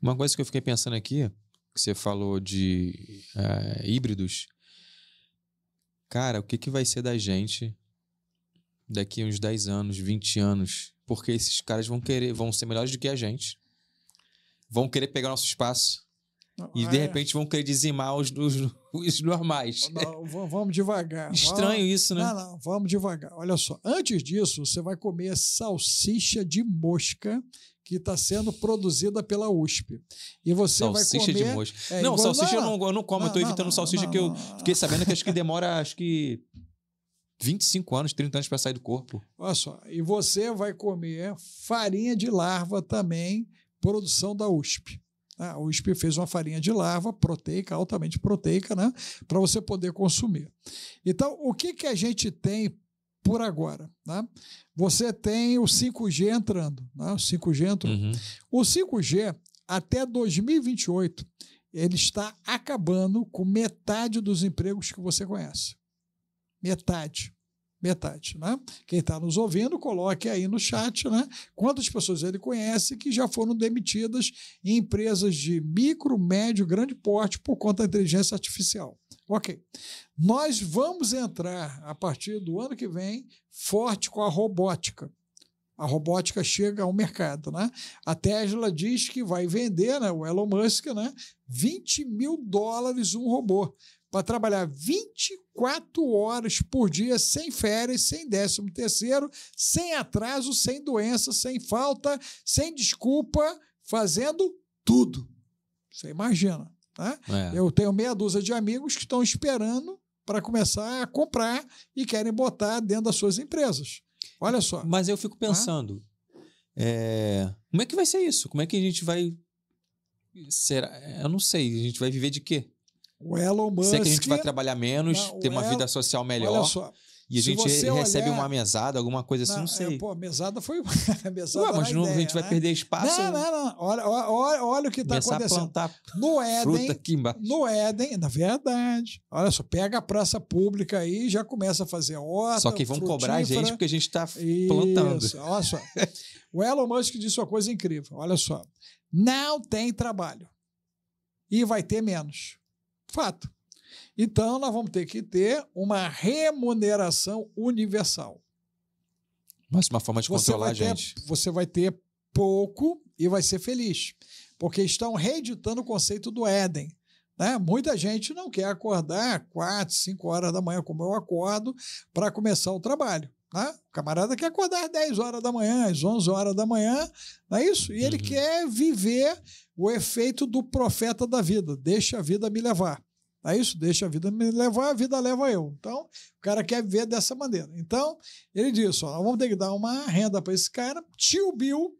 Uma coisa que eu fiquei pensando aqui, que você falou de eh, híbridos. Cara, o que, que vai ser da gente daqui uns 10 anos, 20 anos? Porque esses caras vão querer, vão ser melhores do que a gente. Vão querer pegar nosso espaço. e de é... repente vão querer dizimar os, os, os normais. Não, vamos devagar. Estranho vamos... isso, né? Não, não, vamos devagar. Olha só, antes disso, você vai comer salsicha de mosca que está sendo produzida pela USP. E você salsicha vai comer... de mosca. É, não, igual... salsicha não, eu, não, eu não como, não, eu estou evitando não, salsicha que eu fiquei sabendo que acho que demora, acho que 25 anos, 30 anos para sair do corpo. Olha só, e você vai comer farinha de larva também, produção da USP. Ah, a USP fez uma farinha de larva proteica, altamente proteica, né? Para você poder consumir. Então, o que, que a gente tem por agora. Né? Você tem o 5G entrando. Né? O 5G entrando. Uhum. O 5G, até 2028, ele está acabando com metade dos empregos que você conhece. Metade. Metade, né? Quem está nos ouvindo, coloque aí no chat, né? Quantas pessoas ele conhece que já foram demitidas em empresas de micro, médio, grande porte por conta da inteligência artificial. Ok. Nós vamos entrar, a partir do ano que vem, forte com a robótica. A robótica chega ao mercado, né? A Tesla diz que vai vender, né, o Elon Musk, né, 20 mil dólares um robô para trabalhar 24 horas por dia, sem férias, sem décimo terceiro, sem atraso, sem doença, sem falta, sem desculpa, fazendo tudo. Você imagina. Né? É. Eu tenho meia dúzia de amigos que estão esperando para começar a comprar e querem botar dentro das suas empresas. Olha só. Mas eu fico pensando, ah? é... como é que vai ser isso? Como é que a gente vai. Será? Eu não sei. A gente vai viver de quê? O Elon Musk. Será é que a gente vai trabalhar menos, não, ter uma El... vida social melhor? Olha só. E a gente re olhar... recebe uma mesada, alguma coisa assim, não, não é, sei. É, pô, mesada foi. mesada Ué, é mas não, ideia, a gente né? vai perder espaço. Não, né? não, não. Olha, olha, olha o que está acontecendo. no Éden. No Éden, na verdade. Olha só, pega a praça pública aí e já começa a fazer horta. Só que vão cobrar a gente porque a gente está plantando. olha só. o Elon Musk disse uma coisa incrível. Olha só. Não tem trabalho. E vai ter menos. Fato. Então, nós vamos ter que ter uma remuneração universal. Mas uma forma de você controlar a gente. você vai ter pouco e vai ser feliz, porque estão reeditando o conceito do Éden. Né? Muita gente não quer acordar quatro, cinco horas da manhã, como eu acordo, para começar o trabalho. Né? O camarada quer acordar às 10 horas da manhã, às 11 horas da manhã, não é isso? E ele uhum. quer viver o efeito do profeta da vida, deixa a vida me levar é isso? Deixa a vida me levar, a vida leva eu. Então, o cara quer viver dessa maneira. Então, ele disse: ó, vamos ter que dar uma renda para esse cara. Tio Bill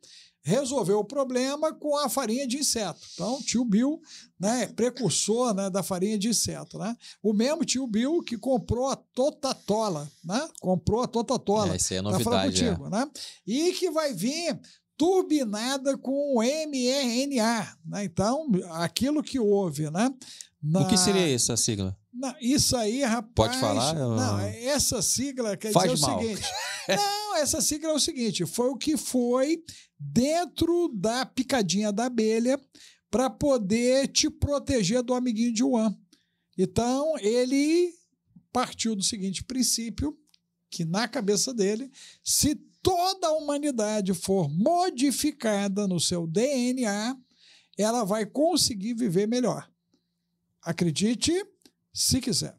resolveu o problema com a farinha de inseto. Então, tio Bill, né, precursor né, da farinha de inseto, né? O mesmo tio Bill que comprou a Totatola, né? Comprou a Totatola. É, isso é novidade, tá contigo, é. né? E que vai vir turbinada com o mRNA, né? Então, aquilo que houve, né? Na... O que seria essa sigla? Na... Isso aí, rapaz. Pode falar? Eu... Não, essa sigla quer Faz dizer mal. o seguinte. não, essa sigla é o seguinte: foi o que foi dentro da picadinha da abelha para poder te proteger do amiguinho de Juan. Então, ele partiu do seguinte princípio, que na cabeça dele, se toda a humanidade for modificada no seu DNA, ela vai conseguir viver melhor. Acredite se quiser.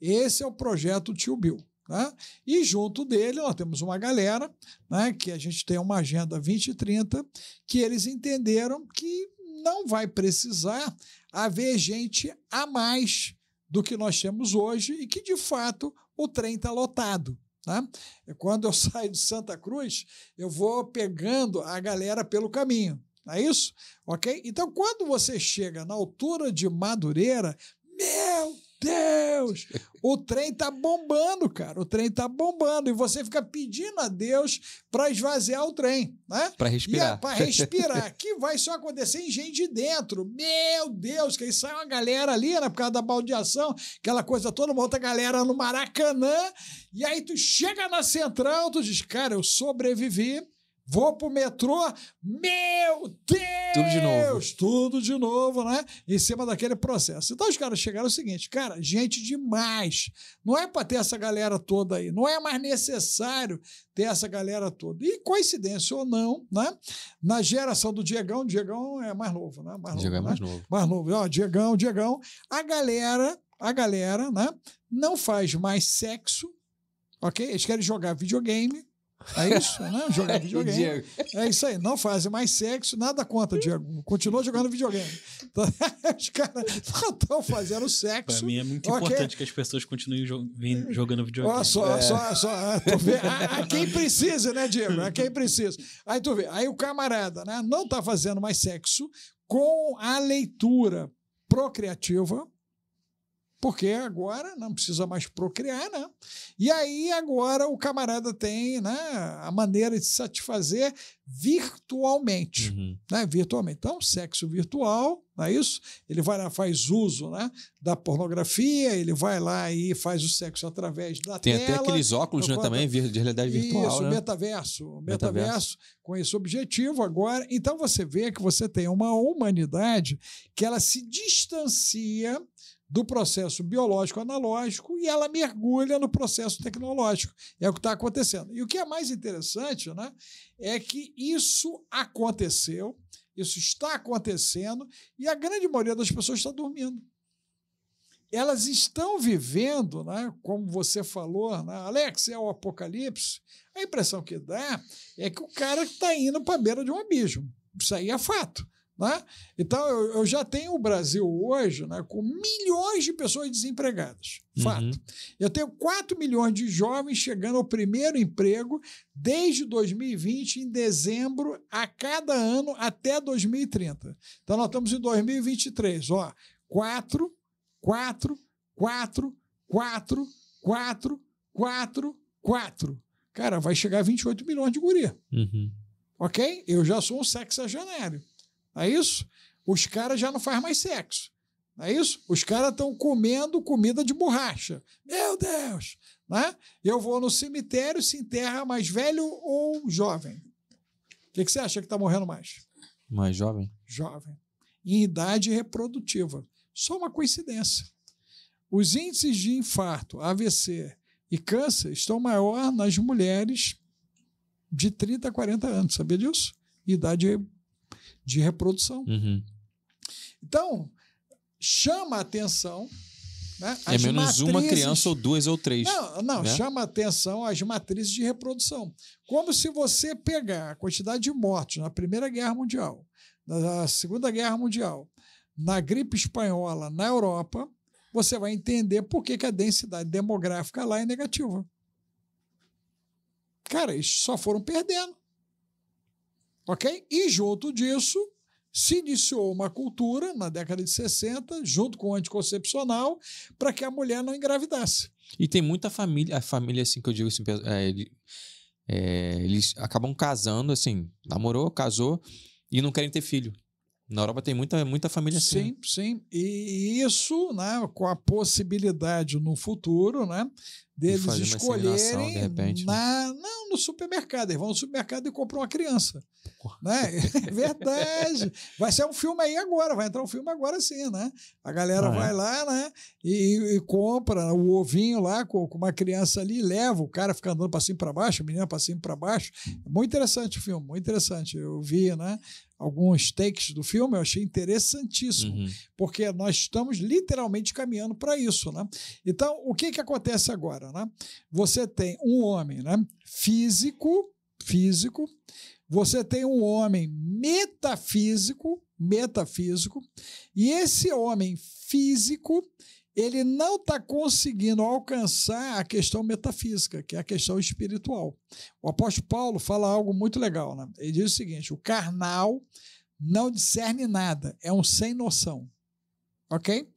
Esse é o projeto Tio Bill. Né? E junto dele, nós temos uma galera né, que a gente tem uma agenda 2030 que eles entenderam que não vai precisar haver gente a mais do que nós temos hoje e que, de fato, o trem está lotado. Né? Quando eu saio de Santa Cruz, eu vou pegando a galera pelo caminho. Não é isso? Ok? Então, quando você chega na altura de Madureira, meu Deus, o trem tá bombando, cara. O trem tá bombando e você fica pedindo a Deus para esvaziar o trem, né? Para é respirar. para respirar, que vai só acontecer em gente de dentro. Meu Deus, que aí sai uma galera ali, né, por causa da baldeação, aquela coisa toda, uma outra galera no Maracanã, e aí tu chega na central, tu diz: "Cara, eu sobrevivi" vou pro metrô, meu Deus! Tudo de novo. Tudo de novo, né? Em cima daquele processo. Então os caras chegaram o seguinte, cara, gente demais. Não é para ter essa galera toda aí, não é mais necessário ter essa galera toda. E coincidência ou não, né? Na geração do Diegão, Diegão é mais novo, né? Mais novo, Diegão é mais né? novo. Mais novo, ó, Diegão, Diegão. A galera, a galera, né? Não faz mais sexo, ok? Eles querem jogar videogame, é isso, né? Jogar videogame. é isso aí, não fazem mais sexo, nada conta, Diego. Continua jogando videogame. Então, os caras estão fazendo sexo. Para mim é muito okay. importante que as pessoas continuem jogando videogame. só, é. só, só. A, ah, a, ah, ah, quem precisa, né, Diego? A quem precisa. Aí tu vê, aí o camarada né, não está fazendo mais sexo com a leitura procreativa porque agora não precisa mais procriar, né? E aí agora o camarada tem né, a maneira de satisfazer virtualmente, uhum. né? Virtualmente. Então, sexo virtual, não é isso? Ele vai lá, faz uso né, da pornografia, ele vai lá e faz o sexo através da tem tela. Tem até aqueles óculos né, conta... também de realidade virtual. Isso, né? metaverso, metaverso, metaverso, com esse objetivo agora. Então você vê que você tem uma humanidade que ela se distancia do processo biológico analógico e ela mergulha no processo tecnológico. É o que está acontecendo. E o que é mais interessante né, é que isso aconteceu, isso está acontecendo e a grande maioria das pessoas está dormindo. Elas estão vivendo, né, como você falou, né, Alex, é o apocalipse. A impressão que dá é que o cara está indo para a beira de um abismo. Isso aí é fato. Né? Então, eu, eu, já tenho o Brasil hoje né, com milhões de pessoas desempregadas. Uhum. Fato. Uhum. Eu tenho 4 milhões de jovens chegando ao primeiro emprego desde 2020, em dezembro, a cada ano até 2030. Então, nós estamos em 2023. Ó, 4, 4, 4, 4, 4, 4, 4. Cara, vai chegar a 28 milhões de guria. Uhum. Ok? Eu já sou um sexagenário não é isso? Os caras já não fazem mais sexo, não é isso? Os caras estão comendo comida de borracha. Meu Deus! Né? Eu vou no cemitério, se enterra mais velho ou jovem. O que, que você acha que está morrendo mais? Mais jovem? Jovem. Em idade reprodutiva. Só uma coincidência. Os índices de infarto, AVC e câncer estão maior nas mulheres de 30 a 40 anos. Sabia disso? Idade de reprodução. Uhum. Então, chama a atenção. Né, é menos matrizes... uma criança ou duas ou três. Não, não né? chama a atenção as matrizes de reprodução. Como se você pegar a quantidade de mortes na Primeira Guerra Mundial, na Segunda Guerra Mundial, na gripe espanhola, na Europa, você vai entender por que, que a densidade demográfica lá é negativa. Cara, eles só foram perdendo. Ok? E junto disso, se iniciou uma cultura na década de 60, junto com o anticoncepcional, para que a mulher não engravidasse. E tem muita família, a família assim que eu digo assim, é, é, eles acabam casando assim, namorou, casou e não querem ter filho. Na Europa tem muita, muita família assim, né? sim, assim. Sim, E isso, né, com a possibilidade no futuro, né, deles de escolherem de repente, né? na, né? não no supermercado, eles vão no supermercado e compram uma criança. Né? É verdade. vai ser um filme aí agora, vai entrar um filme agora sim, né? A galera ah, é? vai é. lá, né, e, e, compra o ovinho lá com, com, uma criança ali, leva, o cara fica andando para cima para baixo, a menina para cima para baixo. Muito interessante o filme, muito interessante. Eu vi, né? alguns takes do filme, eu achei interessantíssimo, uhum. porque nós estamos literalmente caminhando para isso, né? Então, o que que acontece agora, né? Você tem um homem, né, físico, físico, você tem um homem metafísico, metafísico, e esse homem físico, ele não está conseguindo alcançar a questão metafísica, que é a questão espiritual. O apóstolo Paulo fala algo muito legal. Né? Ele diz o seguinte: o carnal não discerne nada, é um sem noção. Ok?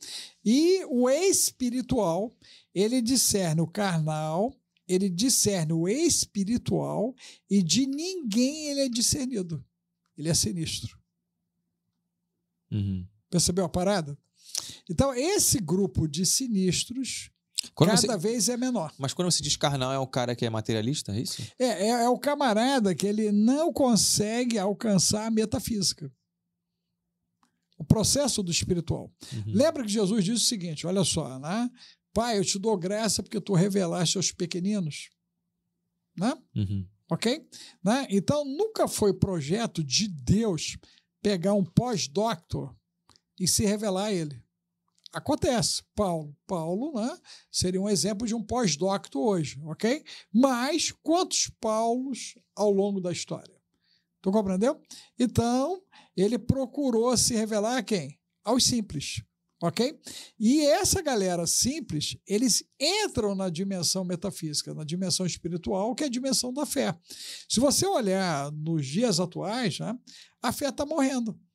E o espiritual, ele discerne o carnal, ele discerne o espiritual, e de ninguém ele é discernido. Ele é sinistro. Uhum. Percebeu a parada? Então, esse grupo de sinistros quando cada você... vez é menor. Mas quando você diz carnal, é o cara que é materialista, é isso? É, é, é o camarada que ele não consegue alcançar a metafísica. O processo do espiritual. Uhum. Lembra que Jesus disse o seguinte: olha só, né? Pai, eu te dou graça porque tu revelaste aos pequeninos. Né? Uhum. Ok? Né? Então, nunca foi projeto de Deus pegar um pós-doctor e se revelar a ele. Acontece. Paulo, Paulo né, seria um exemplo de um pós-docto hoje, ok? Mas quantos Paulos ao longo da história? Tu compreendeu? Então, ele procurou se revelar a quem? Aos simples, ok? E essa galera simples, eles entram na dimensão metafísica, na dimensão espiritual, que é a dimensão da fé. Se você olhar nos dias atuais, né, a fé está morrendo.